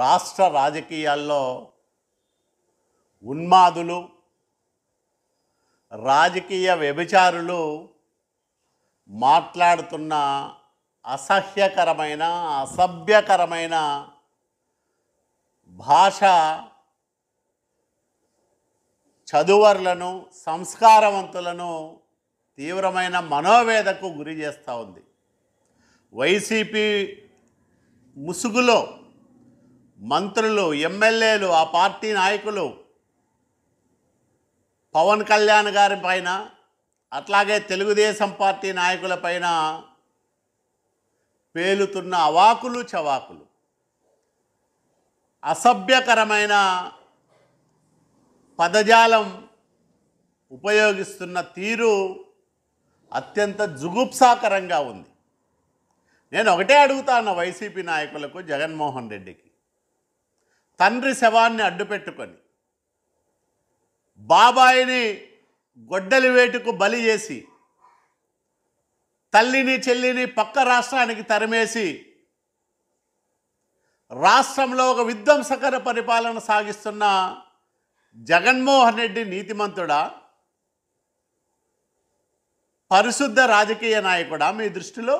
రాష్ట్ర రాజకీయాల్లో ఉన్మాదులు రాజకీయ వ్యభిచారులు మాట్లాడుతున్న అసహ్యకరమైన అసభ్యకరమైన భాష చదువర్లను సంస్కారవంతులను తీవ్రమైన మనోవేదకు గురి చేస్తూ ఉంది వైసీపీ ముసుగులో మంత్రులు ఎమ్మెల్యేలు ఆ పార్టీ నాయకులు పవన్ కళ్యాణ్ గారి పైన అట్లాగే తెలుగుదేశం పార్టీ నాయకుల పైన పేలుతున్న అవాకులు చవాకులు అసభ్యకరమైన పదజాలం ఉపయోగిస్తున్న తీరు అత్యంత జుగుప్సాకరంగా ఉంది నేను ఒకటే అడుగుతాను వైసీపీ నాయకులకు జగన్మోహన్ రెడ్డికి తండ్రి శవాన్ని అడ్డుపెట్టుకొని బాబాయిని గొడ్డలి వేటుకు బలి చేసి తల్లిని చెల్లిని పక్క రాష్ట్రానికి తరిమేసి రాష్ట్రంలో ఒక విధ్వంసకర పరిపాలన సాగిస్తున్న జగన్మోహన్ రెడ్డి నీతిమంతుడా పరిశుద్ధ రాజకీయ నాయకుడా మీ దృష్టిలో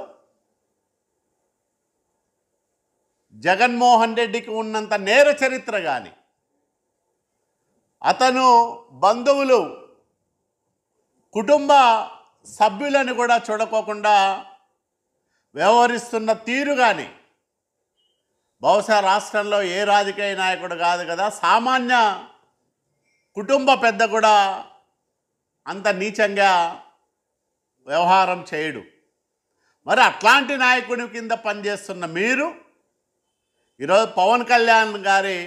జగన్మోహన్ రెడ్డికి ఉన్నంత నేర చరిత్ర కానీ అతను బంధువులు కుటుంబ సభ్యులను కూడా చూడకోకుండా వ్యవహరిస్తున్న తీరు కానీ బహుశా రాష్ట్రంలో ఏ రాజకీయ నాయకుడు కాదు కదా సామాన్య కుటుంబ పెద్ద కూడా అంత నీచంగా వ్యవహారం చేయడు మరి అట్లాంటి నాయకుడి కింద పనిచేస్తున్న మీరు ఈరోజు పవన్ కళ్యాణ్ గారి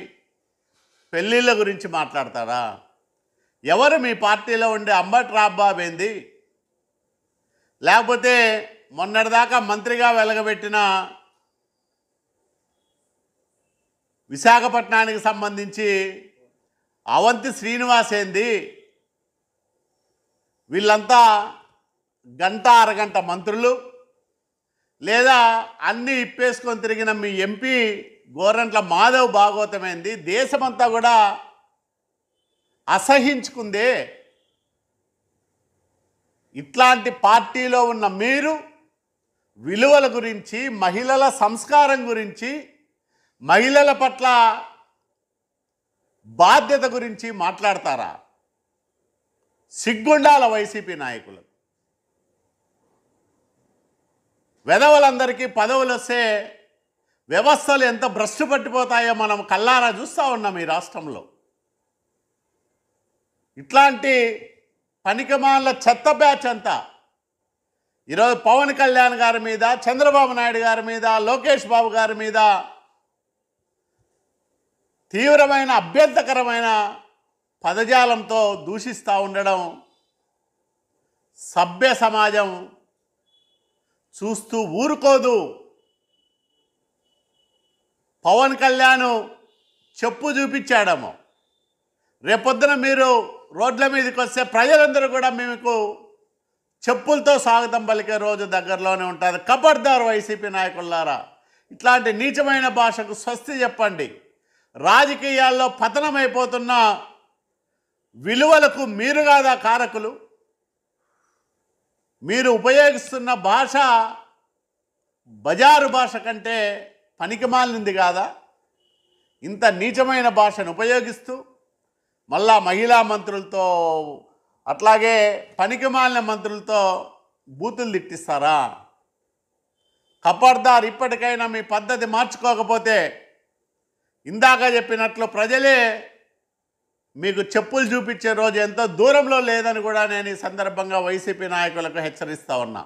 పెళ్ళిళ్ళ గురించి మాట్లాడతారా ఎవరు మీ పార్టీలో ఉండే అంబట్ రాబాబు ఏంది లేకపోతే మొన్నటిదాకా మంత్రిగా వెలగబెట్టిన విశాఖపట్నానికి సంబంధించి అవంతి శ్రీనివాస్ ఏంది వీళ్ళంతా గంట అరగంట మంత్రులు లేదా అన్నీ ఇప్పేసుకొని తిరిగిన మీ ఎంపీ గోరంట్ల మాధవ్ భాగవతమైంది దేశమంతా కూడా అసహించుకుందే ఇట్లాంటి పార్టీలో ఉన్న మీరు విలువల గురించి మహిళల సంస్కారం గురించి మహిళల పట్ల బాధ్యత గురించి మాట్లాడతారా సిగ్గుండాల వైసీపీ నాయకులు వెధవలందరికీ పదవులు వస్తే వ్యవస్థలు ఎంత భ్రష్టు పట్టిపోతాయో మనం కల్లారా చూస్తూ ఉన్నాం ఈ రాష్ట్రంలో ఇట్లాంటి పనికిమాల చెత్త బ్యాచ్ అంతా ఈరోజు పవన్ కళ్యాణ్ గారి మీద చంద్రబాబు నాయుడు గారి మీద లోకేష్ బాబు గారి మీద తీవ్రమైన అభ్యంతకరమైన పదజాలంతో దూషిస్తూ ఉండడం సభ్య సమాజం చూస్తూ ఊరుకోదు పవన్ కళ్యాణ్ చెప్పు చూపించాడము రేపొద్దున మీరు రోడ్ల మీదకి వస్తే ప్రజలందరూ కూడా మీకు చెప్పులతో స్వాగతం పలికే రోజు దగ్గరలోనే ఉంటుంది కబర్దార్ వైసీపీ నాయకులారా ఇట్లాంటి నీచమైన భాషకు స్వస్తి చెప్పండి రాజకీయాల్లో పతనమైపోతున్న విలువలకు మీరు కాదా కారకులు మీరు ఉపయోగిస్తున్న భాష బజారు భాష కంటే పనికిమాలింది కాదా ఇంత నీచమైన భాషను ఉపయోగిస్తూ మళ్ళా మహిళా మంత్రులతో అట్లాగే పనికిమాలిన మంత్రులతో బూతులు తిట్టిస్తారా కపర్దార్ ఇప్పటికైనా మీ పద్ధతి మార్చుకోకపోతే ఇందాక చెప్పినట్లు ప్రజలే మీకు చెప్పులు చూపించే రోజు ఎంతో దూరంలో లేదని కూడా నేను ఈ సందర్భంగా వైసీపీ నాయకులకు హెచ్చరిస్తూ ఉన్నా